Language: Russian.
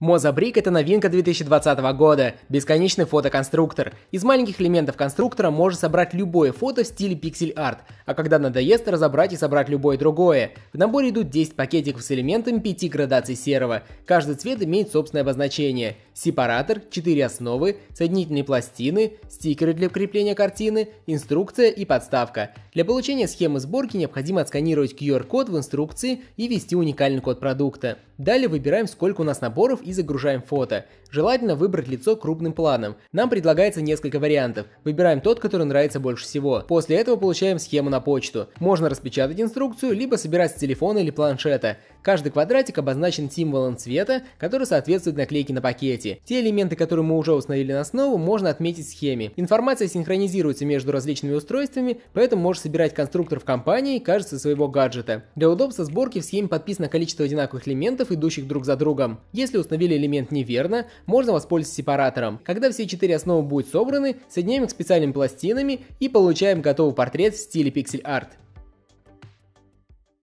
Мозабрик – это новинка 2020 года, бесконечный фотоконструктор. Из маленьких элементов конструктора можно собрать любое фото в стиле пиксель-арт, а когда надоест, разобрать и собрать любое другое. В наборе идут 10 пакетиков с элементами 5 градаций серого. Каждый цвет имеет собственное обозначение сепаратор, 4 основы, соединительные пластины, стикеры для крепления картины, инструкция и подставка. Для получения схемы сборки необходимо отсканировать QR-код в инструкции и ввести уникальный код продукта. Далее выбираем, сколько у нас наборов и загружаем фото. Желательно выбрать лицо крупным планом. Нам предлагается несколько вариантов. Выбираем тот, который нравится больше всего. После этого получаем схему на почту. Можно распечатать инструкцию, либо собирать с телефона или планшета. Каждый квадратик обозначен символом цвета, который соответствует наклейке на пакете. Те элементы, которые мы уже установили на основу, можно отметить в схеме. Информация синхронизируется между различными устройствами, поэтому можешь собирать конструктор в компании, кажется, своего гаджета. Для удобства сборки в схеме подписано количество одинаковых элементов, идущих друг за другом. Если установили элемент неверно, можно воспользоваться сепаратором. Когда все четыре основы будут собраны, соединяем их специальными пластинами и получаем готовый портрет в стиле пиксель-арт.